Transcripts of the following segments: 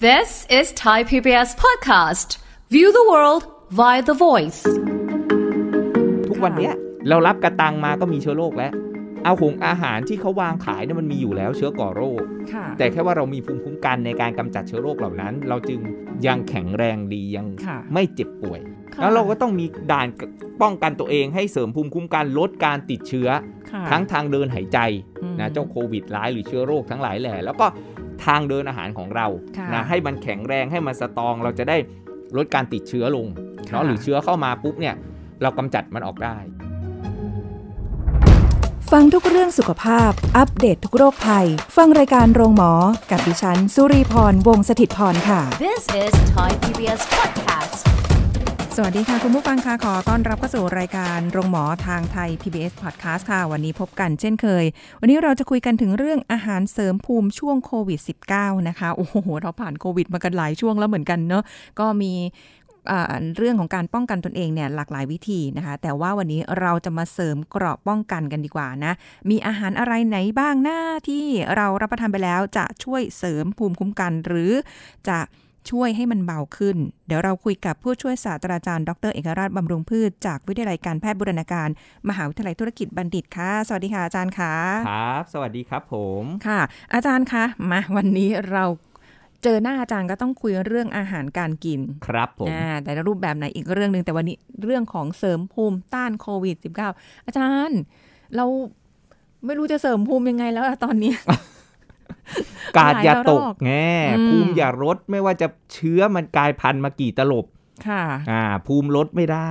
This is Thai PBS podcast. View the world via the voice. ทุกวันนี้ เรารับกระตังมาก็มีเชื้อโรคแล้ว เอาหงอาหารที่เขาวางขายเนี่ยมันมีอยู่แล้วเชื้อก่อโรค แต่แค่ว่าเรามีภูมิคุ้มกันในการกำจัดเชื้อโรคเหล่านั้น เราจึงยังแข็งแรงดียังไม่เจ็บป่วย แล้วเราก็ต้องมีด่านป้องกันตัวเองให้เสริมภูมิคุ้มกันลดการติดเชื้อ ทั้งทางเดินหายใจนะเจ้าโควิดร้ายหรือเชื้อโรคทั้งหลายแหล่แล้วก็ทางเดินอาหารของเรานะให้มันแข็งแรง ให้มันสตอง เราจะได้ลดการติดเชื้อลงเนาะหรือเชื้อเข้ามาปุ๊บเนี่ย เรากำจัดมันออกได้ ฟังทุกเรื่องสุขภาพ อัปเดตททุกโรคภัย ฟังรายการโรงหมอ กับดิฉัน สุรีพร วงศิตพรค่ะ This is Thai PBS Podcast สวัสดีค่ะ คุณผู้ฟังค่ะขอต้อนรับเข้าสู่รายการโรงหมอทางไทย PBS Podcast ค่ะ วันนี้พบกันเช่นเคย วันนี้เราจะคุยกันถึงเรื่องอาหารเสริมภูมิช่วงโควิด -19 นะคะ โอ้โหเราผ่านโควิดมากันหลายช่วงแล้วเหมือนกันเนาะก็มีเรื่องของการป้องกันตนเองเนี่ย หลากหลายวิธีนะคะ แต่ว่าวันนี้เราจะมาเสริมกรอบป้องกันกันดีกว่านะมีอาหารอะไรไหนบ้างหน้าที่เรารับประทานไปแล้ว จะช่วยเสริมภูมิคุ้มกัน หรือจะช่วยให้มันเบาขึ้นเดี๋ยวเราคุยกับผู้ช่วยศาสตราจารย์ดรเอกราชบำรุงพืชจากวิทยาลัยการแพทย์บุรณาการ มหาวิทยาลัยธุรกิจบัณฑิตค่ะ สวัสดีค่ะอาจารย์ค่ะครับ สวัสดีครับผมค่ะ อาจารย์คะมาวันนี้เราเจอหน้าอาจารย์ก็ต้องคุยเรื่องอาหารการกิน ครับผมแต่รูปแบบไหนอีกเรื่องหนึ่งแต่วันนี้เรื่องของเสริมภูมิต้านโควิด -19 อาจารย์ เราไม่รู้จะเสริมภูมิยังไงแล้วตอนนี้กาดอย่าตกแง่ภูมิอย่าลดไม่ว่าจะเชื้อมันกลายพันธุ์มากี่ตลบ ค่ะ อ่า ภูมิลดไม่ได้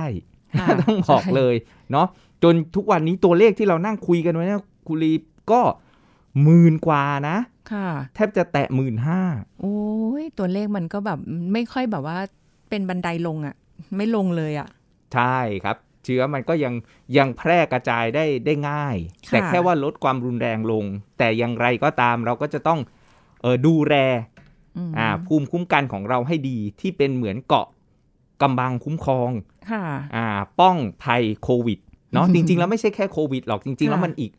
ต้องบอกเลย เนาะจนทุกวันนี้ตัวเลขที่เรานั่งคุยกันไว้เนี่ยคุรีก็หมื่นกว่านะ ค่ะ แทบจะแตะหมื่นห้า โอ้ย ตัวเลขมันก็แบบไม่ค่อยแบบว่าเป็นบันไดลงอะ่ะไม่ลงเลยอะ่ะ ใช่ครับเชื้อมันก็ยังยังแพร่กระจายได้ได้ง่าย แต่แค่ว่าลดความรุนแรงลง แต่อย่างไรก็ตามเราก็จะต้องเออดูแลอ่าภูมิคุ้มกันของเราให้ดี ที่เป็นเหมือนเกาะกำบังคุ้มครองอ่าป้องภัยโควิดเนาะจริงๆแล้วไม่ใช่แค่โควิดหรอกจริง ๆแล้วมันอีก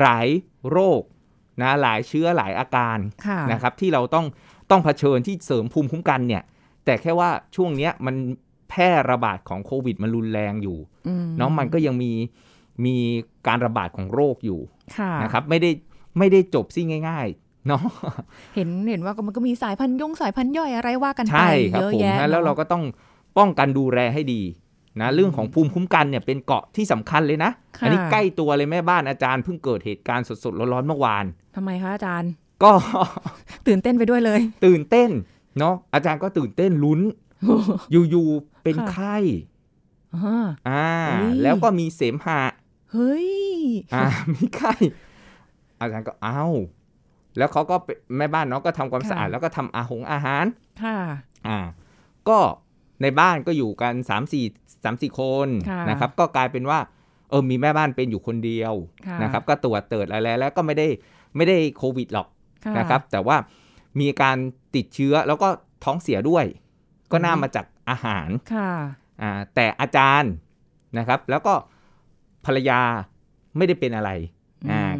หลายโรคนะหลายเชื้อหลายอาการนะครับที่เราต้องต้องเผชิญที่เสริมภูมิคุ้มกันเนี่ย แต่แค่ว่าช่วงเนี้ยมันแพร่ระบาด ของโควิดมันรุนแรงอยู่เนาะมันก็ยังมีมีการระบาดของโรคอยู่นะครับ ไม่ได้ไม่ได้จบสิ้นง่ายๆเนาะเห็นเห็นว่ามันก็มีสายพันธุ์ยงสายพันธุ์ย่อยอะไรว่ากันไป เยอะแยะแล้วเราก็ต้องป้องกันดูแลให้ดีนะเรื่องของภูมิคุ้มกันเนี่ยเป็นเกาะที่สำคัญเลยนะ อันนี้ใกล้ตัวเลยแม่บ้านอาจารย์เพิ่งเกิดเหตุการณ์สดๆร้อนๆเมื่อวาน ทำไมคะอาจารย์ ก็ตื่นเต้นไปด้วยเลย ตื่นเต้นเนาะอาจารย์ก็ตื่นเต้นลุ้นอยู่ๆเป็นไข้อ่า แล้วก็มีเสมหะ เฮ้ยอ่า มีไข้ อาจารย์ก็เอา แล้วเขาก็แม่บ้านน้องก็ทำความสะอาดแล้วก็ทำอาหงอาหารค่ะอ่า ก็ในบ้านก็อยู่กันสามสี่สามสี่คนนะครับ ก็กลายเป็นว่า เออมีแม่บ้านเป็นอยู่คนเดียวนะครับ ก็ตรวจเติดอะไรแล้วก็ไม่ได้ไม่ได้โควิดหรอกนะครับ แต่ว่ามีการติดเชื้อแล้วก็ท้องเสียด้วย ก็น่ามาจากอาหารค่ะแต่อาจารย์นะครับ แล้วก็ภรรยาไม่ได้เป็นอะไร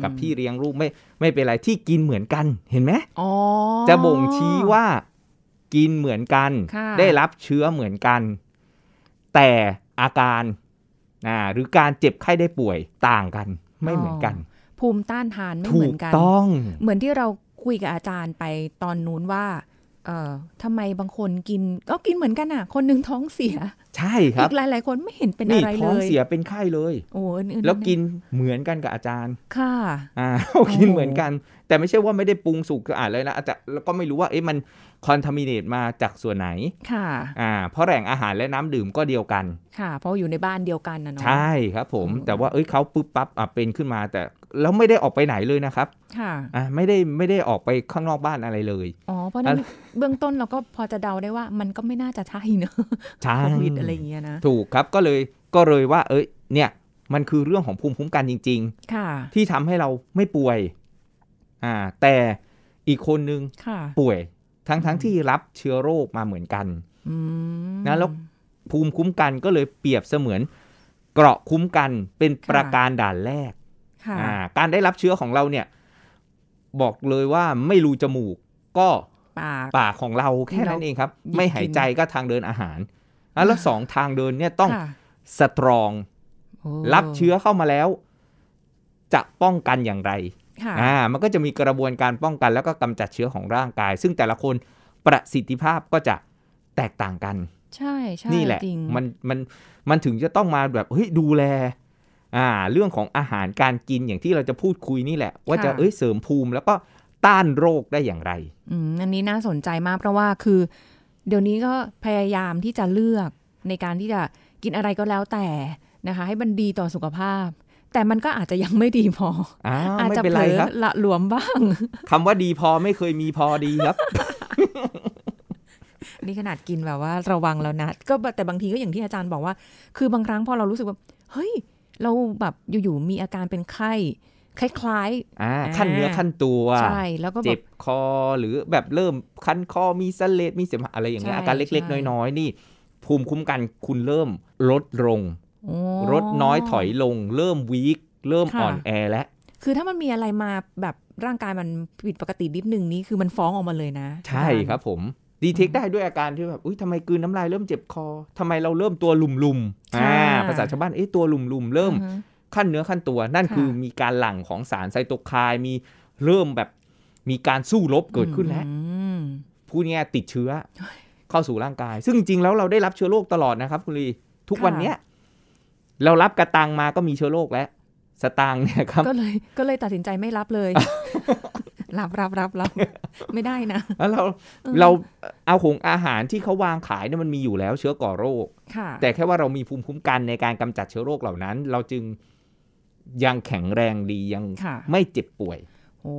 กับพี่เลี้ยงลูกไม่ไม่เป็นไรที่กินเหมือนกันเห็นไหมจะบ่งชี้ว่ากินเหมือนกันได้รับเชื้อเหมือนกัน แต่อาการหรือการเจ็บไข้ได้ป่วยต่างกันไม่เหมือนกัน ภูมิต้านทานไม่เหมือนกัน ถูกต้องเหมือนที่เราคุยกับอาจารย์ไปตอนนู้นว่าเอ่อทำไมบางคนกินก็กินเหมือนกันอ่ะ คนหนึ่งท้องเสีย ใช่ครับอีกหลายคนไม่เห็นเป็นอะไรเลยท้องเสียเป็นไข้เลย โอ้แล้วกินเหมือนกันกับอาจารย์ค่ะอ่ากินเหมือนกัน แต่ไม่ใช่ว่าไม่ได้ปรุงสุกอ่านเลยนะอาจารย์แล้วก็ไม่รู้ว่าเอ๊ะมันคอนทามิเนตมาจากส่วนไหนค่ะอ่าเพราะแหล่งอาหารและน้ำดื่มก็เดียวกัน ค่ะ เพราะอยู่ในบ้านเดียวกันนะเนาะใช่ครับ ผมแต่ว่าเอ้ยเขาปุ๊บปั๊บอ่ะเป็นขึ้นมาแต่แล้วไม่ได้ออกไปไหนเลยนะครับ ค่ะ อ่าไม่ได้ไม่ได้ออกไปข้างนอกบ้านอะไรเลย อ๋อ เพราะนั้นเบื้องต้นเราก็พอจะเดาได้ว่า มันก็ไม่น่าจะใช่เนอะโควิดอะไรเงี้ยนะ ถูกครับ ก็เลยก็เลยว่า เอ้ยเนี่ย มันคือเรื่องของภูมิคุ้มกันจริง ๆ ค่ะ ที่ทำให้เราไม่ป่วย อ่า แต่อีกคนนึง ค่ะ ป่วย ทั้งทั้งที่รับเชื้อโรคมาเหมือนกันนะ แล้วภูมิคุ้มกันก็เลยเปรียบเสมือนเกราะคุ้มกันเป็นประการด่านแรกการได้รับเชื้อของเราเนี่ยบอกเลยว่าไม่รูจมูกก็ปากของเราแค่นั้นเองครับ ไม่หายใจก็ทางเดินอาหาร แล้วสองทางเดินเนี่ยต้องสตรอง รับเชื้อเข้ามาแล้ว จะป้องกันอย่างไรอ่ามันก็จะมีกระบวนการป้องกันแล้วก็กำจัดเชื้อของร่างกาย ซึ่งแต่ละคนประสิทธิภาพก็จะแตกต่างกัน ใช่ใช่นี่แหละมันมันมันถึงจะต้องมาแบบเฮ้ยดูแลอ่าเรื่องของอาหารการกินอย่างที่เราจะพูดคุยนี่แหละ ว่าจะเอ้ยเสริมภูมิแล้วก็ต้านโรคได้อย่างไรอืมอันนี้น่าสนใจมาก เพราะว่าคือ เดี๋ยวนี้ก็พยายามที่จะเลือกในการที่จะกินอะไรก็แล้วแต่นะคะ ให้มันดีต่อสุขภาพ แต่มันก็อาจจะยังไม่ดีพอออาจจะเผลอละหลวมบ้าง คำว่าดีพอไม่เคยมีพอดีครับนี่ขนาดกินแบบว่าระวังแล้วนะก็แต่บางทีก็อย่างที่อาจารย์บอกว่าคือบางครั้งพอเรารู้สึกว่า เฮ้ยเราแบบอยู่ๆมีอาการเป็นไข้คล้ายๆขั้นเนื้อขั้นตัวใช่แล้วก็เจ็บคอ หรือแบบเริ่มขั้นคอมีเสลดมีเสมหะอะไรอย่างเงี้ยอาการเล็กๆน้อยๆนี่ ภูมิคุ้มกันคุณเริ่มลดลงลดน้อยถอยลง เริ่มวีคเริ่มอ่อนแอแล้วคือถ้ามันมีอะไรมาแบบร่างกายมันผิดปกตินิดนึงนี้คือมันฟ้องออกมาเลยนะ ใช่ครับผมดีเทคได้ด้วยอาการที่แบบอุ้ยทำไมกืนน้ำลายเริ่มเจ็บคอทำไมเราเริ่มตัวลุุมอ่าภาษาชาวบ้านเอ้ตัวลุมลุมเริ่มขั้นเนื้อขั้นตัว นั่นคือมีการหลั่งของสารไซโตไคน์มีเริ่มแบบมีการสู้รบเกิดขึ้นแล้วผู้นี้ติดเชื้อเข้าสู่ร่างกาย ซึ่งจริงแล้วเราได้รับเชื้อโรคตลอดนะครับ คุณลีทุกวันเนี้ยเรารับกระตังมาก็มีเชื้อโรคแล้วสตางเนี่ยครับก็เลยก็เลยตัดสินใจไม่รับเลยรับรับรับรับไม่ได้นะแล้วเราเราเอาของอาหารที่เขาวางขายเนี่ยมันมีอยู่แล้วเชื้อก่อโรคแต่แค่ว่าเรามีภูมิคุ้มกันในการกำจัดเชื้อโรคเหล่านั้น เราจึงยังแข็งแรงดียังไม่เจ็บป่วย โอ้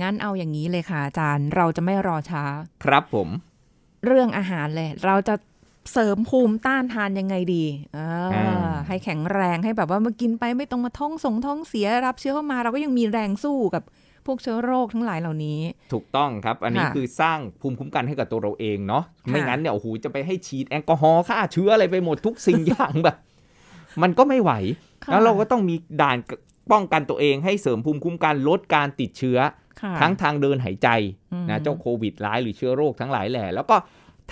งั้นเอาอย่างนี้เลยค่ะ อาจารย์เราจะไม่รอช้า ครับผม เรื่องอาหารเลยเราจะเสริมภูมิต้านทานยังไงดีอให้แข็งแรงให้แบบว่ามากินไปไม่ต้องมาท้องสงท้องเสียรับเชื้อเข้ามาเราก็ยังมีแรงสู้กับพวกเชื้อโรคทั้งหลายเหล่านี้ ถูกต้องครับ อันนี้คือสร้างภูมิคุ้มกันให้กับตัวเราเองเนาะ ไม่งั้นเนี่ยโอ้โหจะไปให้ฉีดแอลกอฮอล์ฆ่าเชื้ออะไรไปหมดทุกสิ่งอย่างแบบ มันก็ไม่ไหว แล้วเราก็ต้องมีด่านป้องกันตัวเอง ให้เสริมภูมิคุ้มกันลดการติดเชื้อ ทั้งทางเดินหายใจนะเจ้าโควิดร้ายหรือเชื้อโรคทั้งหลายแหล่แล้วก็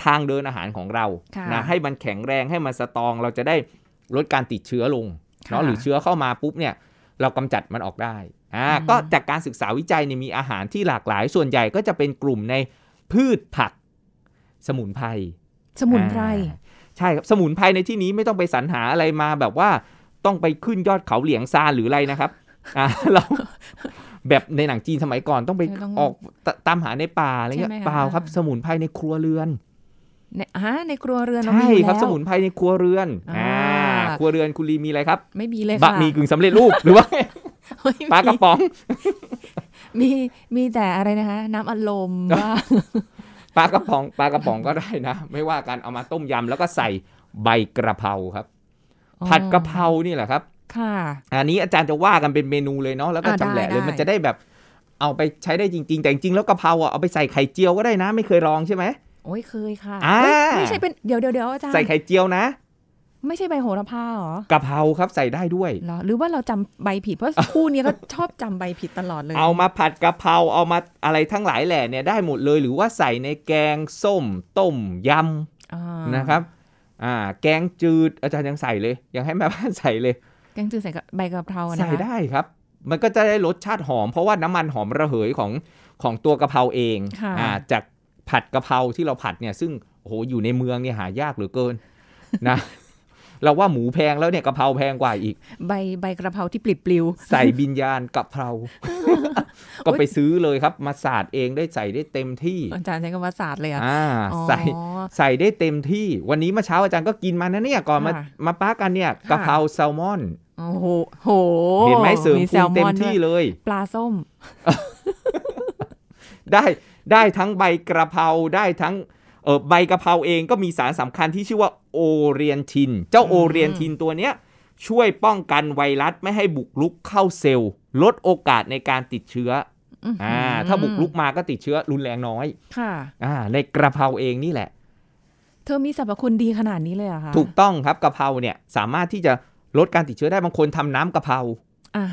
ทางเดินอาหารของเรา นะให้มันแข็งแรงให้มันสตองเราจะได้ลดการติดเชื้อลงเนาะ หรือเชื้อเข้ามาปุ๊บเนี่ยเรากำจัดมันออกได้อ่าก็จากการศึกษาวิจัยเนี่ยมีอาหารที่หลากหลายส่วนใหญ่ก็จะเป็นกลุ่มในพืชผัก สมุนไพรสมุนไพรใช่ครับสมุนไพรในที่นี้ไม่ต้องไปสรรหาอะไรมาแบบว่าต้องไปขึ้นยอดเขาเหลียงซานหรืออะไรนะครับอ่าเราแบบในหนังจีนสมัยก่อนต้องไปออกตามหาในป่าอะไรเงี้ยเปล่าครับสมุนไพรในครัวเรือนในฮะในครัวเรือนใช่ครับ สมุนไพรในครัวเรือน อ่า ครัวเรือนคุณลีมีอะไรครับ ไม่มีเลยค่ะบะหมี่กึ่งสำเร็จรูปหรือว่าปลากระป๋อง มีมีแต่อะไรนะคะน้ำอัดลมว่าปลากระป๋องปลากระป๋องก็ได้นะ ไม่ว่ากันเอามาต้มยำ แล้วก็ใส่ใบกระเพราครับ ผัดกระเพรานี่แหละครับ ค่ะ อันนี้อาจารย์จะว่ากันเป็นเมนูเลยเนาะแล้วก็จำแหละเลย มันจะได้แบบ เอาไปใช้ได้จริง ๆ แต่จริงแล้วกระเพราอ่ะเอาไปใส่ไข่เจียวก็ได้นะไม่เคยลองใช่ไหมโอ้ยเคยค่ะไม่ใช่เป็นเดี๋ยวเดี๋ยวอาจารย์ใส่ไข่เจียวนะไม่ใช่ใบโหระพาหรอกะเพราครับใส่ได้ด้วยหรอหรือว่าเราจำใบผิดเพราะคู่นี้ก็ชอบจำใบผิดตลอดเลยเอามาผัดกะเพราเอามาอะไรทั้งหลายแหล่เนี่ย ได้หมดเลยหรือว่าใส่ในแกงส้ม ต้มยำนะครับ อ่า แกงจืดอาจารย์ยังใส่เลย ยังให้แม่บ้านใส่เลย แกงจืดใส่ใบกะเพรานะใส่ได้ครับ มันก็จะได้รสชาติหอมเพราะว่าน้ำมันหอมระเหยของของตัวกะเพราเองอ่า จากผัดกะเพราที่เราผัดเนี่ยซึ่งโอ้โหอยู่ในเมืองเนี่ยหายากเหลือเกินนะเราว่าหมูแพงแล้วเนี่ยกะเพราแพงกว่าอีก ใบใบกระเพราที่ปลิดปลิวใส่บินญาณกะเพราก็ไปซื้อเลยครับมาสาดเองได้ใส่ได้เต็มที่ อาจารย์ใช้คำว่าสาสเลยอ่ะใส่ใส่ได้เต็มที่ วันนี้เมื่อเช้าอาจารย์ก็กินมานะเนี่ยก่อนมามาป้ากันเนี่ยกะเพราแซลมอน โอ้โหเห็นไหมเสริมภูมิเต็มที่เลย ปลาส้ม ได้ได้ทั้งใบกระเพราได้ทั้งเออใบกะเพราเองก็มีสารสำคัญที่ชื่อว่าโอเรียนทิน เจ้าโอเรียนทินตัวเนี้ย ช่วยป้องกันไวรัส ไม่ให้บุกรุกเข้าเซลล์ลดโอกาสในการติดเชื้ออ่าถ้าบุกรุกมาก็ติดเชื้อรุนแรงน้อย ค่ะ อ่า ในกระเพราเองนี่แหละ เธอมีสรรพคุณดีขนาดนี้เลยเหรอคะถูกต้องครับกระเพราเนี่ยสามารถที่จะลดการติดเชื้อได้บางคนทำน้ำกะเพราอ่า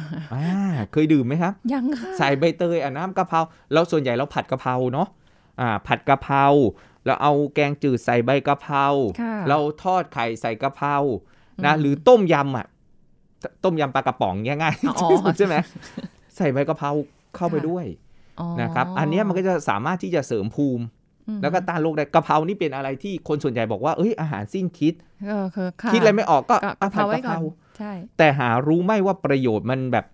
เคยดื่มไหมครับยังค่ะใส่ใบเตยอ่ะน้ำกระเพราเราส่วนใหญ่เราผัดกระเพราเนาะอ่า ผัดกระเพราเราเอาแกงจืดใส่ใบกะเพราเราทอดไข่ใส่กะเพรานะ หรือต้มยำอ่ะ ต้มยำปลากระป๋องง่ายๆใช่ไหม ใส่ใบกะเพราเข้าไปด้วยนะครับ อันนี้มันก็จะสามารถที่จะเสริมภูมิ แล้วก็ต้านโรคได้กะเพรานี่เป็นอะไรที่คนส่วนใหญ่บอกว่า เอ้ย อาหารสิ้นคิด คิดอะไรไม่ออกก็กะเพราไว้ก่อนใช่ แต่หารู้ไม่ว่าประโยชน์มันแบบ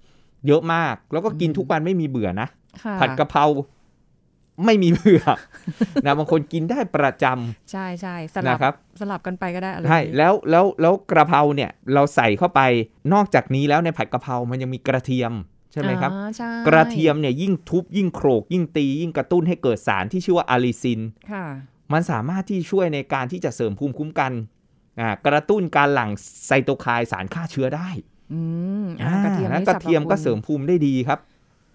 เยอะมาก แล้วก็กินทุกวันไม่มีเบื่อนะ ผัดกะเพราไม่มีเผือกนะบางคนกินได้ประจำใช่ใช่สลับครับ สลับกันไปก็ได้ใช่แล้วแล้วแล้วกระเพราเนี่ย เราใส่เข้าไปนอกจากนี้แล้วในผัดกระเพรามันยังมีกระเทียมใช่ไหมครับกระเทียมเนี่ย ยิ่งทุบยิ่งโขลกยิ่งตียิ่งกระตุ้นให้เกิดสารที่ชื่อว่าอะลิซินค่ะ มันสามารถที่ช่วยในการที่จะเสริมภูมิคุ้มกันกระตุ้นการหลั่งไซโตไคน์สารฆ่าเชื้อได้อมกระเทียมก็เสริมภูมิได้ดีครับ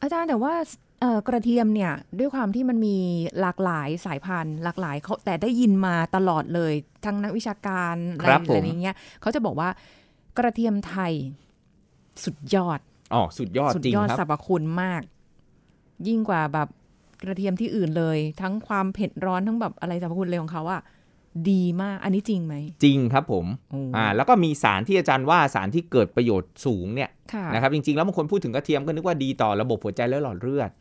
อาจารย์แต่ว่ากระเทียมเนี่ย ด้วยความที่มันมีหลากหลายสายพันธุ์ หลากหลายเขาแต่ได้ยินมาตลอดเลย ทั้งนักวิชาการอะไรอย่างเงี้ยเขาจะบอกว่ากระเทียมไทย สุดยอด อ๋อ สุดยอดสุดยอดสรรพคุณมาก ยิ่งกว่าแบบกระเทียมที่อื่นเลย ทั้งความเผ็ดร้อนทั้งแบบอะไรสรรพคุณเลยของเขาอะดีมาก อันนี้จริงไหมจริงครับผมอ่าแล้วก็มีสารที่อาจารย์ว่าสารที่เกิดประโยชน์สูงเนี่ยนะครับ จริงๆแล้วบางคนพูดถึงกระเทียมก็นึกว่าดีต่อระบบหัวใจและหลอดเลือด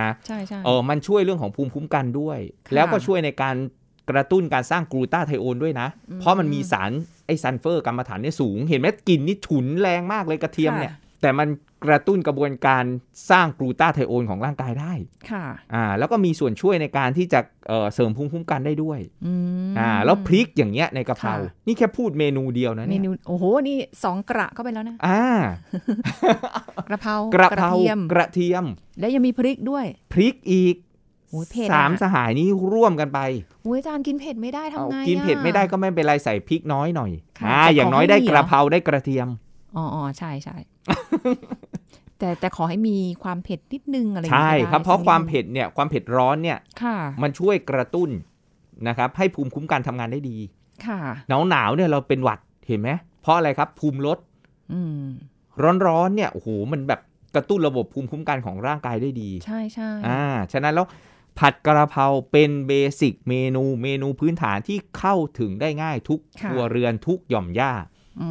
นะใช่ใช่เออมันช่วยเรื่องของภูมิคุ้มกันด้วย แล้วก็ช่วยในการกระตุ้นการสร้างกลูตาไทโอนด้วยนะ เพราะมันมีสารไอซันเฟอร์กรรมฐานเนี่ยสูง เห็นไหมกลิ่นนี่ฉุนแรงมากเลยกระเทียมเนี่ยแต่มันกระตุ้นกระบวนการสร้างกลูตาไทโอนของร่างกายได้ ค่ะ อ่า แล้วก็มีส่วนช่วยในการที่จะเเสริมภูมิคุ้มกันได้ด้วยอ่าแล้วพริกอย่างเงี้ยในกระเพรานี่แค่พูดเมนูเดียวนะ เมนูโอ้โห นี่สองกระเข้าไปแล้วนะอ่ากระเพรากระเทียม กระเทียม แล้วยังมีพริกด้วย พริกอีกสามสหายนี้ร่วมกันไปโอ้ยอาจารย์กินเผ็ดไม่ได้ทำไงกินเผ็ดไม่ได้ก็ไม่เป็นไรใส่พริกน้อยหน่อยอ่าอย่างน้อยได้กระเพราได้กระเทียมอ๋อ ใช่ใช่แต่แต่ขอให้มีความเผ็ดนิดนึงอะไรอย่างเงี้ยใช่ครับเพราะความเผ็ดเนี่ยความเผ็ดร้อนเนี่ยมันช่วยกระตุ้นนะครับให้ภูมิคุ้มกันทำงานได้ดี ค่ะหนาวหนาวเนี่ยเราเป็นหวัดเห็นไหมเพราะอะไรครับภูมิลดร้อนร้อนเนี่ยโอ้โหมันแบบกระตุ้นระบบภูมิคุ้มกันของร่างกายได้ดี ใช่ใช่อ่าฉะนั้นแล้วผัดกระเพราเป็นเบสิกเมนูเมนูพื้นฐานที่เข้าถึงได้ง่ายทุกครัวเรือนทุกหย่อมย่าอื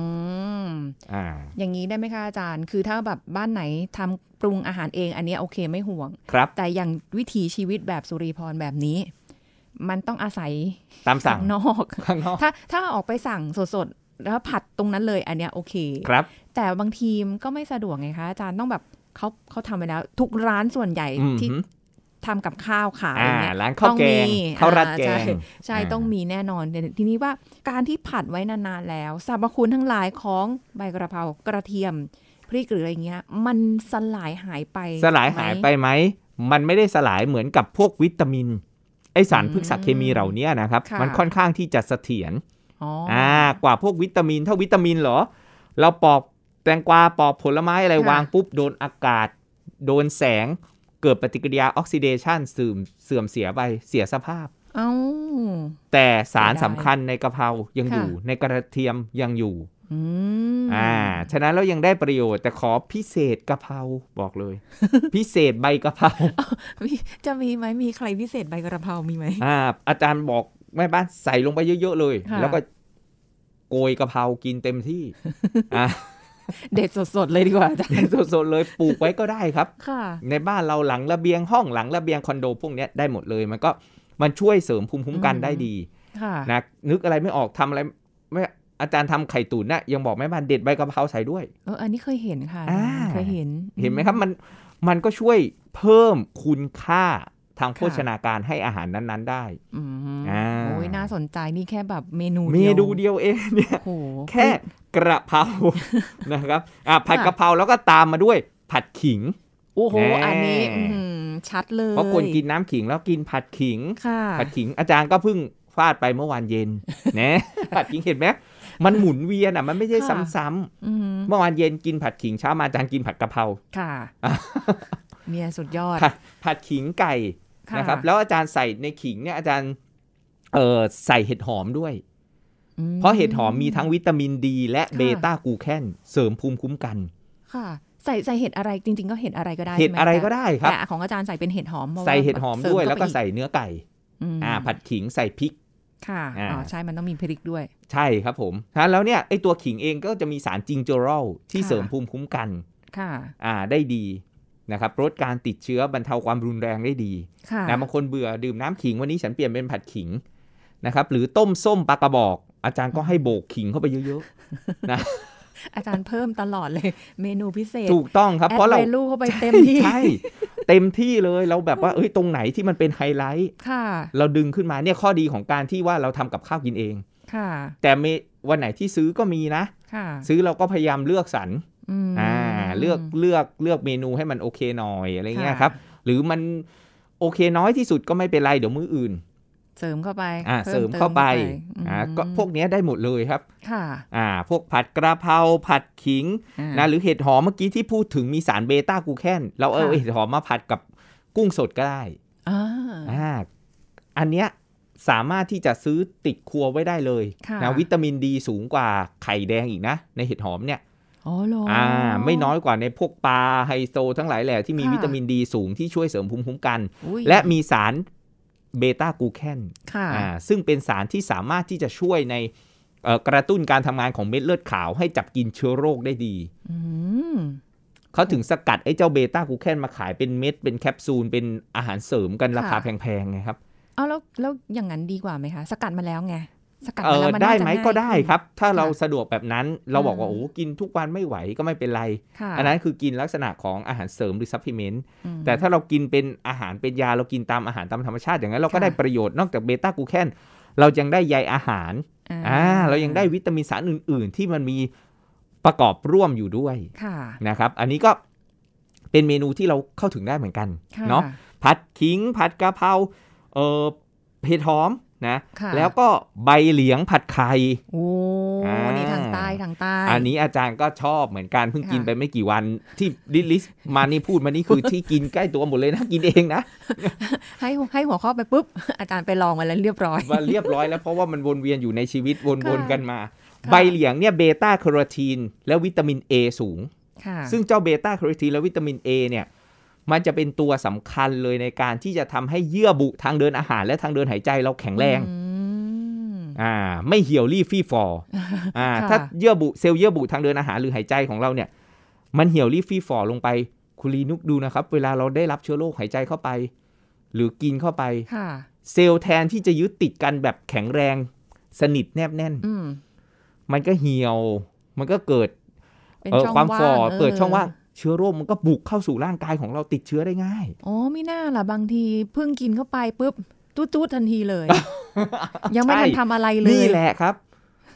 มอ่า อย่างนี้ได้ไหมคะอาจารย์ คือถ้าแบบบ้านไหนทำปรุงอาหารเองอันนี้โอเคไม่ห่วง ครับ แต่อย่างวิถีชีวิตแบบสุริพรแบบนี้ มันต้องอาศัยตามสั่งนอกข้างนอกถ้าถ้าออกไปสั่งสดๆ แล้วผัดตรงนั้นเลย อันนี้โอเค ครับ แต่บางทีมก็ไม่สะดวกไงคะอาจารย์ต้องแบบเขาเขาทำไปแล้ว ทุกร้านส่วนใหญ่ที่ทำกับข้าวขายอย่างเงี้ยร้านข้าวแกงข้าวราดแกง ใช่ ต้องมีแน่นอน ทีนี้ว่าการที่ผัดไว้นานๆแล้วสรรพคุณทั้งหลายของใบกระเพรากระเทียมพริกหรืออะไรเงี้ย มันสลายหายไป สลายหายไปไหม มันไม่ได้สลายเหมือนกับพวกวิตามิน ไอสารพฤกษเคมีเหล่านี้นะครับ มันค่อนข้างที่จะเสถียรอ่ากว่าพวกวิตามินถ้าวิตามินเหรอ เราปอกแตงกวาปอกผลไม้อะไรวางปุ๊บโดนอากาศ โดนแสงเกิดปฏิกิริยาออกซิเดชันเสื่อมเสื่อมเสียไปเสียสภาพแต่สารสำคัญในกะเพรายังอยู่ในกระเทียมยังอยู่อ่า ฉะนั้นเรายังได้ประโยชน์แต่ขอพิเศษกะเพราบอกเลย พิเศษใบกะเพราจะมีไหมมีใครพิเศษใบกระเพรามีไหมอ่าอาจารย์บอกแม่บ้านใส่ลงไปเยอะๆเลย แล้วก็โกยกะเพรากินเต็มที่อ่าเด็ดสดๆเลยดีกว่าจ้ะสดๆเลยปลูกไว้ก็ได้ครับค่ะ ในบ้านเราหลังระเบียงห้องหลังระเบียงคอนโด พวกนี้ได้หมดเลย มันก็มันช่วยเสริมภูมิคุ้มกันได้ดีนะนึกอะไรไม่ออกทำอะไรไม่อาจารย์ทำไข่ตุ๋นนะ่ะยังบอกแม่บ้าน เด็ดใบกะเพราใส่ด้วยเอออันนี้เคยเห็นค่ะ เคยเห็นเห็นไหมครับมันมันก็ช่วยเพิ่มคุณค่าทางโภชนาการให้อาหารนั้นๆ ได้อ่าโอ้ยน่าสนใจนี่แค่แบบเมนูเมนูเดียวเองเนี่ยแค่กระเพรา นะครับอ่ะผัดกระเพราแล้วก็ตามมาด้วย ผัดขิง โอ้โห อันนี้ชัดเลย เพราะคนกินน้ำขิงแล้วกินผัดขิง ผัดขิงอาจารย์ก็เพิ่งฟาดไปเมื่อวานเย็นนะผัดขิงเห็นไหมมันหมุนเวียนอ่ะมันไม่ใช่ซ้ำๆเมื่อวานเย็นกินผัดขิงเช้ามาอาจารย์กินผัดกะเพรา ค่ะ เมียสุดยอด ผัดขิงไก่นะครับแล้วอาจารย์ใส่ในขิงเนี่ยอาจารย์เออใส่เห็ดหอมด้วย เพราะเห็ดหอมมีทั้งวิตามินดีและเบต้ากูแคนเสริมภูมิคุ้มกัน ค่ะ ใส่ใส่เห็ดอะไรจริง ๆ ก็เห็ดอะไรก็ได้เห็ดอะไรก็ได้ครับของอาจารย์ใส่เป็นเห็ดหอมใส่เห็ดหอมด้วยแล้วก็ใส่เนื้อไก่อ่า ผัดขิงใส่พริก ค่ะอ๋อใช่มันต้องมีพริกด้วย ใช่ครับผมแล้วเนี่ยไอตัวขิงเองก็จะมีสารจิงโจรอลที่เสริมภูมิคุ้มกัน ค่ะ อ่าได้ดีนะครับลดการติดเชื้อบรรเทาความรุนแรงได้ดีนะบางคนเบื่อดื่มน้ำขิงวันนี้ฉันเปลี่ยนเป็นผัดขิงนะครับหรือต้มส้มปลากระบอก อาจารย์ก็ให้โบกขิงเข้าไปเยอะๆนะอาจารย์เพิ่มตลอดเลยเมนูพิเศษ ถูกต้องครับเพราะเราลูกเข้าไปเต็มที่ ใช่เต็มที่เลยเราแบบว่า เอ้ยตรงไหนที่มันเป็นไฮไลท์เราดึงขึ้นมาเนี่ยข้อดีของการที่ว่าเราทำกับข้าวกินเอง ค่ะ แต่วันไหนที่ซื้อก็มีนะซื้อเราก็พยายามเลือกสรรอ่าเลือกเลือกเลือกเมนูให้มันโอเคหน่อยอะไรเงี้ยครับ หรือมันโอเคน้อยที่สุดก็ไม่เป็นไรเดี๋ยวมืออื่น เสริมเข้าไปอ่าเสริมเข้าไปอ่าก็พวกนี้ได้หมดเลยครับค่ะอ่า พวกผัดกระเพราผัดขิงนะหรือเห็ดหอมเมื่อกี้ที่พูดถึงมีสารเบต้ากูแคนเราเอาเห็ดหอมมาผัดกับกุ้งสดก็ได้อ่าอันเนี้ยสามารถที่จะซื้อติดครัวไว้ได้เลยนะวิตามินดีสูงกว่าไข่แดงอีกนะในเห็ดหอมเนี่ยอ๋อหรออ่าไม่น้อยกว่าในพวกปลาไฮโซทั้งหลายแหล่ที่มีวิตามินดีสูงที่ช่วยเสริมภูมิคุ้มกัน และมีสารเบต้ากูแคนอ่าซึ่งเป็นสารที่สามารถที่จะช่วยในกระตุ้นการทำงานของเม็ดเลือดขาวให้จับกินเชื้อโรคได้ดีเขาถึงสกัดไอ้เจ้าเบต้ากูแคนมาขายเป็นเม็ดเป็นแคปซูลเป็นอาหารเสริมกันราคาแพงๆไงครับเอาแล้วแล้วอย่างนั้นดีกว่าไหมคะสกัดมาแล้วไงสกัดมาแล้วมันได้ไหมก็ได้ครับ ถ้าเราสะดวกแบบนั้นเราบอกว่า โอ้กินทุกวันไม่ไหวก็ไม่เป็นไร อันนั้นคือกินลักษณะของอาหารเสริมหรือซัพพลีเมนต์แต่ถ้าเรากินเป็นอาหารเป็นยาเรากินตามอาหารตามธรรมชาติอย่างนั้น เราก็ได้ประโยชน์นอกจากเบต้ากูแคนเรายังได้ใยอาหารอ่าเรายังได้วิตามินสารอื่นๆ ที่มันมีประกอบร่วมอยู่ด้วยนะครับอันนี้ก็เป็นเมนูที่เราเข้าถึงได้เหมือนกันเนาะผัดขิงผัดกะเพราเออเผ็ดหอมนะแล้วก็ใบเหลียงผัดไข่โอ้นี่ทางใต้ทางใต้อันนี้อาจารย์ก็ชอบเหมือนกันเพิ่งกินไปไม่กี่วันที่ลิลิสมานี่พูดมานี่คือ ที่กินใกล้ตัวหมดเลยนะ กินเองนะ ให้ให้หัวข้อไปปุ๊บ อาจารย์ไปลองมาแล้วเรียบร้อยมาเรียบร้อยแล้วเพราะว่ามันวนเวียนอยู่ในชีวิตวนวนกันมา ใบเหลียงเนี่ยเบต้าแคโรทีน และวิตามิน A สูง ซึ่งเจ้าเบต้าแคโรทีนและวิตามิน A เนี่ยมันจะเป็นตัวสำคัญเลยในการที่จะทำให้เยื่อบุทางเดินอาหารและทางเดินหายใจเราแข็งแรงอ่า ไม่เหี่ยวรีฟี่ฟออ่า ถ้าเยื่อบุเซลล์เยื่อบุทางเดินอาหารหรือหายใจของเราเนี่ย มันเหี่ยวรีฟี่ฟอลงไปคุณลีนุกดูนะครับ เวลาเราได้รับเชื้อโรคหายใจเข้าไป หรือกินเข้าไปเซลล์แทนที่จะยึดติดกันแบบแข็งแรง สนิทแนบแน่น มันก็เหี่ยว มันก็เกิดความฟอเปิดช่องว่างเชื้อโรคมันก็บุกเข้าสู่ร่างกายของเราติดเชื้อได้ง่าย อ๋อไม่น่าล่ะบางที เพิ่งกินเข้าไปปุ๊บตุ๊ดตุดทันทีเลย ยังไม่ทันทำอะไรเลยนี่แหละครับ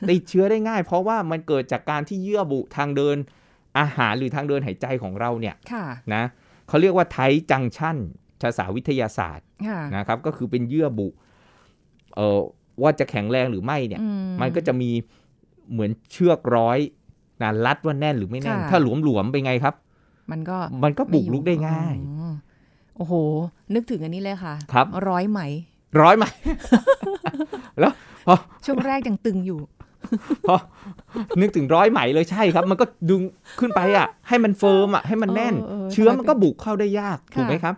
ติดเชื้อได้ง่าย เพราะว่ามันเกิดจากการที่เยื่อบุทางเดินอาหารหรือทางเดินหายใจของเราเนี่ยนะเขาเรียกว่าไทจังชั่นภาษาวิทยาศาสตร์นะครับ ก็คือเป็นเยื่อบุเอ่อว่าจะแข็งแรงหรือไม่เนี่ย มันก็จะมีเหมือนเชือกร้อยนะรัดว่าแน่นหรือไม่แน่นถ้าหลวมๆไปไงครับมันก็มันก็ปลูกลุกได้ง่าย โอ้โห นึกถึงอันนี้เลยค่ะ ครับ ร้อยไหม ร้อยไหม แล้วพอช่วงแรกยังตึงอยู่พอนึกถึงร้อยไหมเลยใช่ครับ มันก็ดึงขึ้นไปอ่ะ ให้มันเฟิร์มอ่ะ ให้มันแน่น เชื้อมันก็บุกเข้าได้ยาก ถูกไหมครับ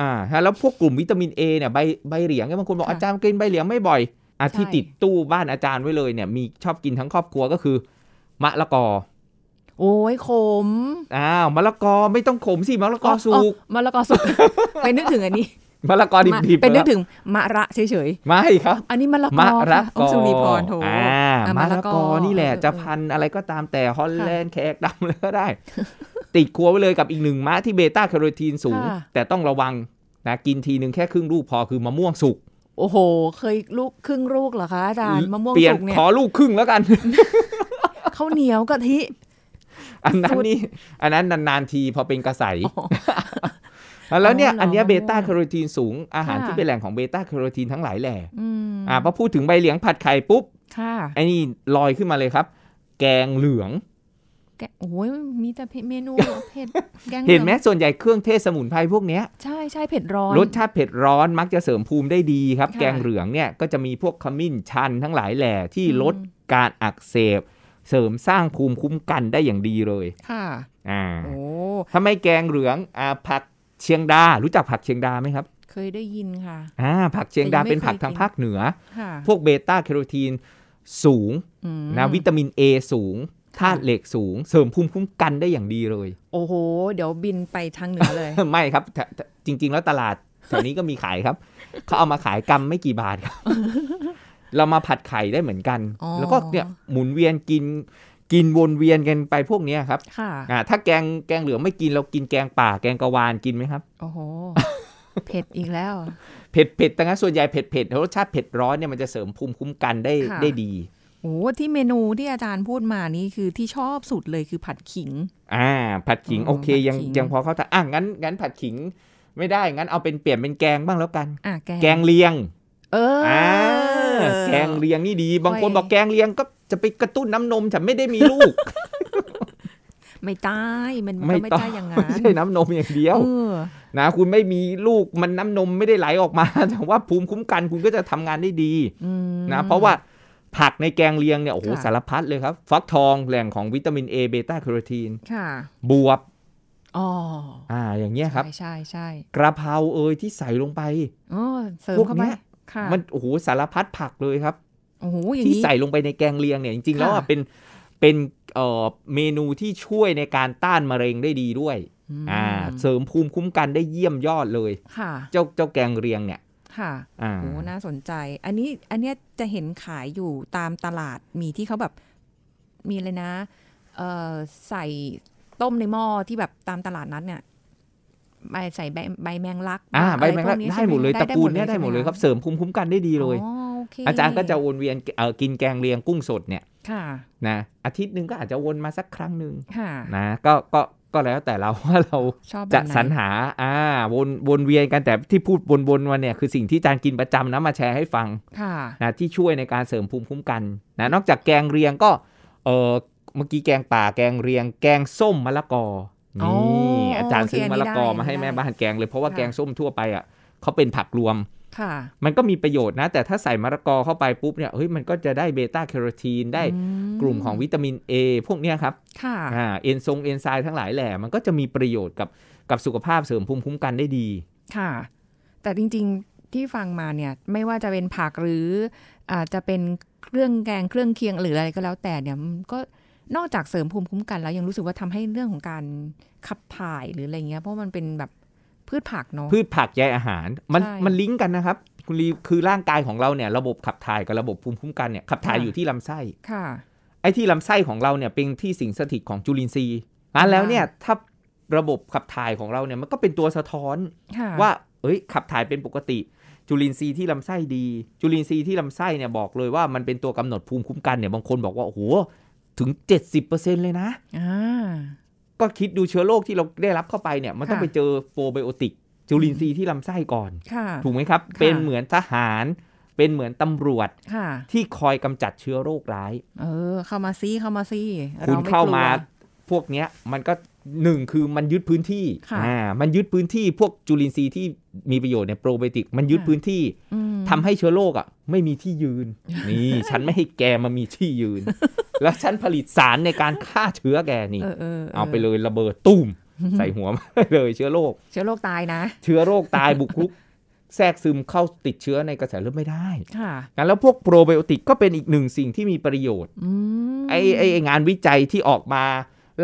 อ่าแล้วพวกกลุ่มวิตามินเอเนี่ยใบใบเหลียงบางคนบอกอาจารย์กินใบเหลียงไม่บ่อยอาที่ ติดตู้บ้านอาจารย์ไว้เลยเนี่ยมีชอบกินทั้งครอบครัวก็คือ มะละกอโอ้ยขมอ้าวมะละกอไม่ต้องขมสิมะละกอสุกมะละกอสุก ไปนึกถึงอันนี้มะละกอดิบๆเป็นนึกถึงมะระเฉยๆไม่ครับ อันนี้มะละกอมะระกอสุรีพรโถมะละกอนี่แหละ จะพันอะไรก็ตามแต่ ฮอลแลนด์แขกดำเลยก็ได้ ติดครัวไว้เลยกับอีกหนึ่งมะที่เบต้าแคโรทีนสูง แต่ต้องระวังนะกินทีนึงแค่ครึ่งลูกพอคือมะม่วงสุก โอ้โห เคยลูกครึ่งลูกเหรอคะอาจารย์มะม่วงสุกเนี่ยขอลูกครึ่งแล้วกันข้าวเหนียวกะทิอันนั้นนี่อันนั้นนานๆทีพอเป็นกระใสแล้วเนี่ย อันนี้เบต้าแคโรทีนสูง อาหารที่เป็นแหล่งของเบต้าแคโรทีนทั้งหลายแหล่อ่าพอพูดถึงใบเหลียงผัดไข่ปุ๊บไอ้นี่ลอยขึ้นมาเลยครับ แกงเหลืองแกโอ้ยมีแต่เมนูเผ็ดแกงเห็นไหมส่วนใหญ่เครื่องเทศสมุนไพรพวกเนี้ยใช่ใช่เผ็ดร้อน รสชาติเผ็ดร้อนมักจะเสริมภูมิได้ดีครับ แกงเหลืองเนี่ยก็จะมีพวกขมิ้นชันทั้งหลายแหล่ที่ลดการอักเสบเสริมสร้างภูมิคุ้มกันได้อย่างดีเลย ค่ะ อ่า โอ้ถ้าไม่แกงเหลือง อ่า ผักเชียงดา รู้จักผักเชียงดาไหมครับ เคยได้ยินค่ะ อ่า ผักเชียงดาเป็นผักทางภาคเหนือ ค่ะ พวกเบต้าแคโรทีนสูง นะวิตามิน A สูงธาตุเหล็กสูง เสริมภูมิคุ้มกันได้อย่างดีเลย โอ้โห เดี๋ยวบินไปทางเหนือเลย ไม่ครับจริง ๆ แล้วตลาดแถวนี้ก็มีขายครับ เขาเอามาขายกมไม่กี่บาทครับเรามาผัดไข่ได้เหมือนกันแล้วก็เนี่ยหมุนเวียนกิน กินวนเวียนกันไปพวกนี้ครับค่ะถ้าแกงแกงเหลืองไม่กินเรากินแกงป่าแกงกะวานกินไหมครับโอ้โหเผ็ดอีกแล้ว เผ็ดเผ็ดแต่งั้นส่วนใหญ่เผ็ดเผ็ดรสชาติเผ็ดร้อนเนี่ยมันจะเสริมภูมิคุ้มกันได้ได้ดีโอ้ที่เมนูที่อาจารย์พูดมานี่คือที่ชอบสุดเลยคือผัดขิง อ่า ผัดขิงโอเคยังยังพอเข้าทาอ่ะงั้นงั้นผัดขิงไม่ได้งั้น เอาเป็นเปลี่ยนเป็นแกงบ้างแล้วกันแกงเลียงเออ แกงเลียงนี่ดี บางคนบอกแกงเลียง ก็จะไปกระตุ้นน้ำนมฉันไม่ได้มีลูก ไม่ตายมันไม่ไม่ใอย่างนั้นไม่ใช่น้ำนมอย่างเดียวนะคุณไม่มีลูกมันน้ำนมไม่ได้ไหลออกมา แต่ว่าภูมิคุ้มกันคุณก็จะทำงานได้ดีนะเพราะว่า ผักในแกงเลียงเนี่ยโอ้โหสารพัดเลยครับ ฟักทองแหล่งของวิตามิน A เบต้าแคโรทีนบวบอ๋ออ่าอย่างเงี้ยครับ ใช่ใช่ใช่กระเพราเอยที่ใส่ลงไปอ๋อเสริมเข้าไปมันโอ้โหสารพัดผักเลยครับที่ใส่ลงไปในแกงเลียงเนี่ยจริงๆแล้วเป็นเป็นเเมนูที่ช่วยในการต้านมะเร็งได้ดีด้วย อ่า เสริมภูมิคุ้มกันได้เยี่ยมยอดเลย ค่ะ เจ้าเจ้าแกงเลียงเนี่ย ค่ะโอ้น่าสนใจ อันนี้อันเนี้ยจะเห็นขายอยู่ตามตลาดมีที่เขาแบบมีเลยนะเอ่อใส่ต้มในหม้อที่แบบตามตลาดนัดเนี่ยใบใส่ใบใบแมงลักอ่าใบแมงลักได้หมดเลยตระกูลเนี้ยได้หมดเลยครับเสริมภูมิคุ้มกันได้ดีเลยอาจารย์ก็จะวนเวียนกินแกงเลียงกุ้งสดเนี่ยนะอาทิตย์หนึ่งก็อาจจะวนมาสักครั้งหนึ่งนะก็ก็ก็แล้วแต่เราว่าเราจะสรรหาอ่าวนวนเวียนกันแต่ที่พูดวนวนวันเนี่ยคือสิ่งที่อาจารย์กินประจำนะมาแชร์ให้ฟังนะที่ช่วยในการเสริมภูมิคุ้มกันนะนอกจากแกงเรียงก็เออเมื่อกี้แกงป่าแกงเรียงแกงส้มมะละกอนี่อาจารย์ซื้อมะละกอมาให้แม่บ้านแกงเลยเพราะว่าแกงส้มทั่วไปอ่ะเขาเป็นผักรวมมันก็มีประโยชน์นะแต่ถ้าใส่มะละกอเข้าไปปุ๊บเนี่ยเฮ้ยมันก็จะได้เบต้าแคโรทีนได้กลุ่มของวิตามิน A พวกเนี้ยครับค่ะเอนซงเอนไซม์ทั้งหลายแหล่มันก็จะมีประโยชน์กับกับสุขภาพเสริมภูมิคุ้มกันได้ดี ค่ะ แต่จริงๆที่ฟังมาเนี่ยไม่ว่าจะเป็นผักหรืออาจจะเป็นเครื่องแกงเครื่องเคียงหรืออะไรก็แล้วแต่เนี่ยก็นอกจากเสริมภูมิคุ้มกันแล้ว ยังรู้สึกว่าทำให้เรื่องของการขับถ่ายหรืออะไรเงี้ยเพราะมันเป็นแบบพืชผักเนาะพืชผักใยอาหารมันมันลิงก์กันนะครับคุณลีคือร่างกายของเราเนี่ย ระบบขับถ่ายกับระบบภูมิคุ้มกันเนี่ยขับถ่ายอยู่ที่ลำไส้ค่ะ ไอ้ที่ลำไส้ของเราเนี่ยเป็นที่สิ่งสถิตของจุลินทรีย์อ่นแล้วเนี่ยถ้าระบบขับถ่ายของเราเนี่ยมันก็เป็นตัวสะท้อนว่าเอ้ย ขับถ่ายเป็นปกติ จุลินทรีย์ที่ลำไส้ดี จุลินทรีย์ที่ลำไส้เนี่ยบอกเลยว่ามันเป็นตัวกำหนดภูมิคุ้มกันเนี่ยบางคนบอกว่าโอ้โหถึง 70%เปอร์เเซ็นลยนะ ก็คิดดูเชื้อโรคที่เราได้รับเข้าไปเนี่ย มันต้องไปเจอโฟไบโอติก จุลินทรีย์ที่ลำไส้ก่อน ถูกไหมครับ เป็นเหมือนทหาร เป็นเหมือนตำรวจ ที่คอยกำจัดเชื้อโรคร้าย เออ เข้ามาซีเข้ามาซีคุณเข้ามาพวกเนี้ยมันก็หนึ่งคือมันยึดพื้นที่ อ่า มันยึดพื้นที่พวกจุลินทรีย์ที่มีประโยชน์เนี่ยโปรไบติก มันยึดพื้นที่ทำให้เชื้อโรคอ่ะ ไม่มีที่ยืน นี่ฉันไม่ให้แกมามีที่ยืนแล้ว ฉัน ผลิตสารในการฆ่าเชื้อแกนี่ เอาไปเลยระเบิดตุ้ม ใส่หัวมาเลย เชื้อโรคเชื้อโรคตายนะ เชื้อโรคตายบุกรุกแทรกซึมเข้าติดเชื้อในกระแสเลือดไม่ได้ค่ะงั้นแล้วพวกโปรไบโอติกก็เป็นอีกหนึ่งสิ่งที่มีประโยชน์ไอ้ไอ้งานวิจัยที่ออกมา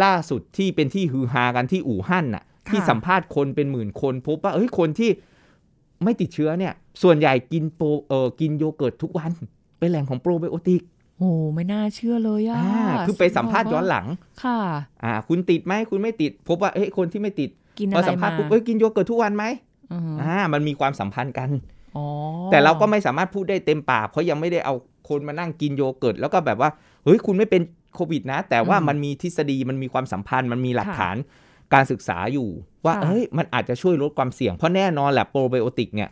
ล่าสุดที่เป็นที่ฮือฮากันที่อู่ฮั่นน่ะ ที่สัมภาษณ์คนเป็นหมื่นคนพบว่าเอ้ยคนที่ไม่ติดเชื้อเนี่ย ส่วนใหญ่กินโปรเออกินโยเกิร์ต ทุกวัน เป็นแหล่งของโปรไบโอติก โอ้ไม่น่าเชื่อเลยอ่ะคือไปสัมภาษณ์ย้อนหลังค่ะ อ่าคุณติดไหมคุณไม่ติด พบว่าเอ้ยคนที่ไม่ติดกินอะไรมาสัมภาษณ์บเอ้ยกินโยเกิร์ตทุกวันไหมอ่ามันมีความสัมพันธ์กันแต่เราก็ไม่สามารถพูดได้เต็มปากเพราะยังไม่ได้เอาคนมานั่งกินโยเกิร์ตแล้วก็แบบว่าเฮ้ยคุณไม่เป็นโควิดนะ แต่ว่ามันมีทฤษฎีมันมีความสัมพันธ์มันมีหลักฐานการศึกษาอยู่ ว่าเอ้ย มันอาจจะช่วยลดความเสี่ยงเพราะแน่นอนแหละโปรไบโอติกเนี่ย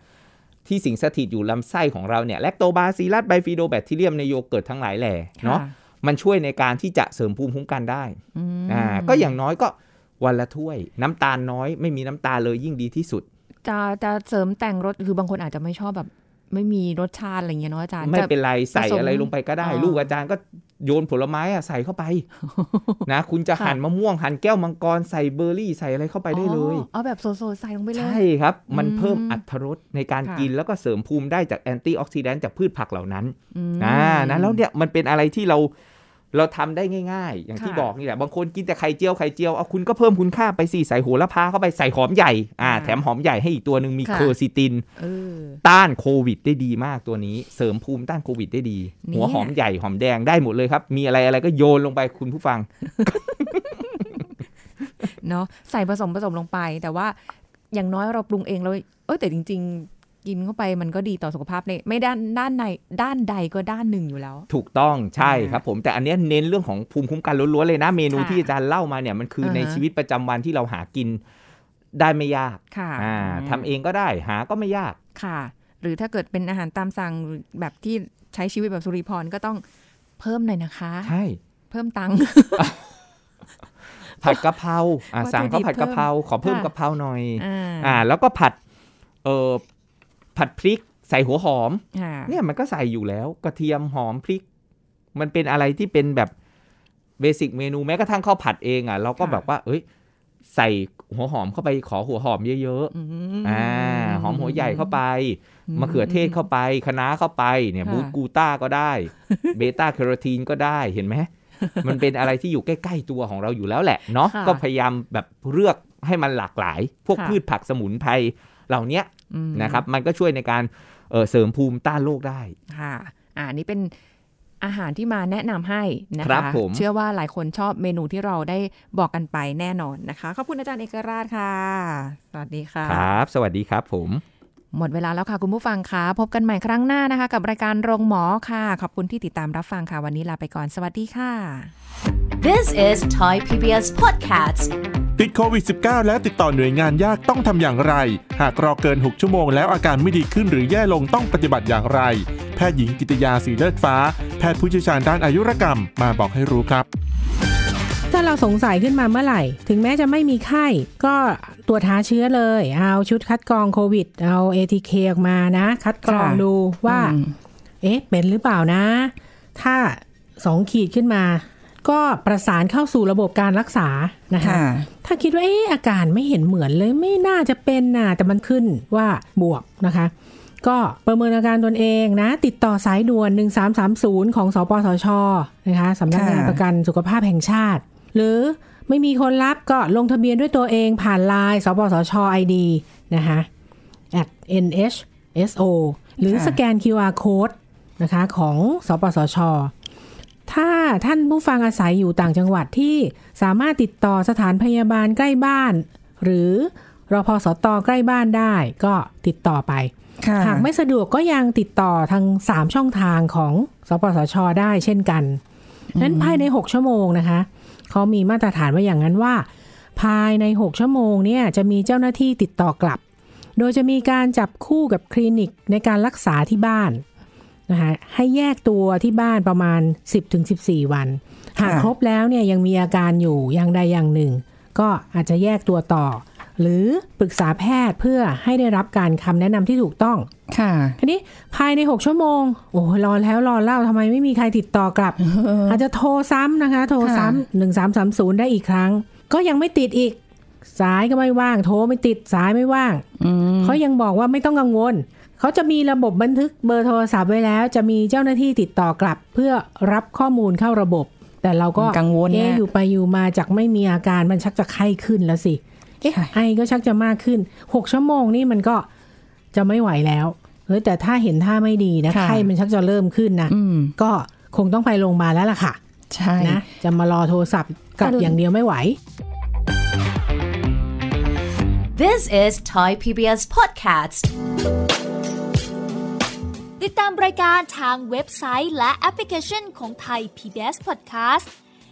ที่สิงสถิตอยู่ลำไส้ของเราเนี่ย แลคโตบาซิลัสไบฟีโดแบคทีเรียมในโยเกิร์ตทั้งหลายแหล่เนาะมันช่วยในการที่จะเสริมภูมิคุ้มกันได้อ่าก็อย่างน้อยก็วันละถ้วยน้ำตาลน้อย ไม่มีน้ำตาลเลยยิ่งดีที่สุดจะจะเสริมแต่งรสคือบางคนอาจจะไม่ชอบแบบ ไม่มีรสชาติอะไรเงี้ยเนาะอาจารย์ไม่เป็นไรใส่อะไรลงไปก็ได้ ลูกอาจารย์ก็โยนผลไม้อะใส่เข้าไป นะ คุณจะหั่นมะม่วงหั่นแก้วมังกร ใส่เบอร์รี่ใส่อะไรเข้าไปได้เลย เอาแบบโซโซใส่ลงไปเลย ใช่ครับ มันเพิ่มอัตรสในการกินแล้วก็เสริมภูมิได้จากแอนตี้ออกซิแดนต์จากพืชผักเหล่านั้นนะนะแล้วเนี่ย มันเป็นอะไรที่เราเราทำได้ง่ายๆ อย่างที่บอกนี่แหละ บางคนกินแต่ไข่เจียวไข่เจียว เอาคุณก็เพิ่มคุณค่าไปสิใส่โหระพาเข้าไปใส่หอมใหญ่อ่าแถมหอมใหญ่ให้อีกตัวหนึ่งมีเคอร์ซิตินต้านโควิดได้ดีมากตัวนี้ เสริมภูมิต้านโควิดได้ดี หัวหอมใหญ่หอมแดงได้หมดเลยครับ มีอะไรอะไรก็โยนลงไปคุณผู้ฟังเนาะใส่ผสมผสมลงไป แต่ว่าอย่างน้อยเราปรุงเองเราเออแต่จริง ๆกินเข้าไปมันก็ดีต่อสุขภาพในไม่ด้านด้านในด้านใดก็ด้านหนึ่งอยู่แล้ว ถูกต้องใช่ครับผมแต่อันนี้เน้นเรื่องของ ภูมิคุ้มกันล้วนๆเลยนะ เมนูที่อาจารย์เล่ามาเนี่ยมันคือในชีวิตประจำวันที่เราหากินได้ไม่ยากค่ะทำเองก็ได้หาก็ไม่ยาก ค่ะ หรือถ้าเกิดเป็นอาหารตามสั่งแบบที่ใช้ชีวิตแบบสุริพรก็ต้องเพิ่มหน่อยนะคะใช่เพิ่มตังผัดกะเพราสั่งก็ผัดกะเพราขอเพิ่มกะเพราหน่อยอ่า แล้วก็ผัดเออผัดพริกใส่หัวหอมเนี่ยมันก็ใส่อยู่แล้วกระเทียมหอมพริก มันเป็นอะไรที่เป็นแบบเบสิกเมนูแม้กระทั่งข้าวผัดเองอ่ะเรา ก็แบบว่าเอ้ย ใส่หัวหอมเข้าไปขอหัวหอมเยอะๆอ่า หอมหัวใหญ่เข้าไปมะเขือเทศเข้าไปคะน้าเข้าไปเนี่ยบูกูต้าก็ได้เบต้าแคโรทีนก็ได้เห็นไหมมันเป็นอะไรที่อยู่ใกล้ๆตัวของเราอยู่แล้วแหละเนาะก็พยายามแบบเลือกให้มันหลากหลาย พวกพืชผักสมุนไพรเหล่านี้นะครับมันก็ช่วยในการเเสริมภูมิต้านโรคได้ค่ะอ่านี่เป็นอาหารที่มาแนะนำให้นะคะคเชื่อว่าหลายคนชอบเมนูที่เราได้บอกกันไปแน่นอนนะคะขอบคุณอาจารย์เอกราชค่ะ สวัสดีค่ะครับ สวัสดีครับผมหมดเวลาแล้วค่ะ คุณผู้ฟังคะพบกันใหม่ครั้งหน้านะคะ กับรายการโรงหมอค่ะ ขอบคุณที่ติดตามรับฟังค่ะ วันนี้ลาไปก่อนสวัสดีค่ะ This is Thai PBS Podcast ติดโควิด -19 แล้วติดต่อหน่วยงานยากต้องทำอย่างไร หากรอเกิน 6 ชั่วโมงแล้วอาการไม่ดีขึ้นหรือแย่ลงต้องปฏิบัติอย่างไร แพทย์หญิงกิตยาสีเลือดฟ้า แพทย์ผู้เชี่ยวชาญด้านอายุรกรรมมาบอกให้รู้ครับเราสงสัยขึ้นมาเมื่อไหร่ ถึงแม้จะไม่มีไข้ ก็ตรวจหาเชื้อเลย เอาชุดคัดกรองโควิด เอาเอทีเคออกมา นะ คัดกรองดูว่า เอ๊ะ เป็นหรือเปล่านะ ถ้าสองขีดขึ้นมา ก็ประสานเข้าสู่ระบบการรักษา นะคะ ถ้าคิดว่า เอ๊ะ อาการไม่เห็นเหมือนเลย ไม่น่าจะเป็นนะแต่มันขึ้นว่าบวกนะคะ ก็ประเมินอาการตนเองนะ ติดต่อสายด่วน 1330 ของ สปสช นะคะ สำนักงานประกันสุขภาพแห่งชาติหรือไม่มีคนรับก็ลงทะเบียนด้วยตัวเองผ่านไลน์สปสช ID นะคะ at nhso หรือสแกน QR code นะคะของ สปสช ถ้าท่านผู้ฟังอาศัยอยู่ต่างจังหวัดที่สามารถติดต่อสถานพยาบาลใกล้บ้าน หรือรอพอสตอใกล้บ้านได้ก็ติดต่อไป หากไม่สะดวกก็ยังติดต่อทาง3 ช่องทางของ สปสชได้ เช่นกันนั้นภายใน 6 ชั่วโมงนะคะเขามีมาตรฐานไว้อย่างนั้นว่า ภายใน 6 ชั่วโมงเนี่ยจะมีเจ้าหน้าที่ติดต่อกลับ โดยจะมีการจับคู่กับคลินิกในการรักษาที่บ้านนะคะให้แยกตัวที่บ้านประมาณ 10-14 วัน หากครบแล้วเนี่ยยังมีอาการอยู่อย่างใดอย่างหนึ่ง ก็อาจจะแยกตัวต่อหรือปรึกษาแพทย์เพื่อให้ได้รับการคำแนะนำที่ถูกต้อง ค่ะ ทีนี้ภายใน 6 ชั่วโมง โอ้รอแล้วรอเล่าทำไมไม่มีใครติดต่อกลับ อาจจะโทรซ้ำนะคะ โทรซ้ำหนึ่งสามสามศูนย์ได้อีกครั้ง ก็ยังไม่ติดอีก สายก็ไม่ว่าง โทรไม่ติด สายไม่ว่าง เขายังบอกว่าไม่ต้องกังวล เขาจะมีระบบบันทึกเบอร์โทรศัพท์ไว้แล้วจะมีเจ้าหน้าที่ติดต่อกลับ เพื่อรับข้อมูลเข้าระบบ แต่เราก็กังวลเอ๊อยู่ไปอยู่มาจากไม่มีอาการมันชักจะไข้ขึ้นแล้วสิเอ๊ะไอก็ชักจะมากขึ้น6ชั่วโมงนี่มันก็จะไม่ไหวแล้วเออแต่ถ้าเห็นท่าไม่ดีนะไข้มันชักจะเริ่มขึ้นนะ ก็คงต้องไปโรงพยาบาลแล้วล่ะค่ะ ใช่นะ จะมารอโทรศัพท์กับอย่างเดียวไม่ไหว This is Thai PBS podcast ติดตามรายการทางเว็บไซต์และแอปพลิเคชันของ Thai PBS podcast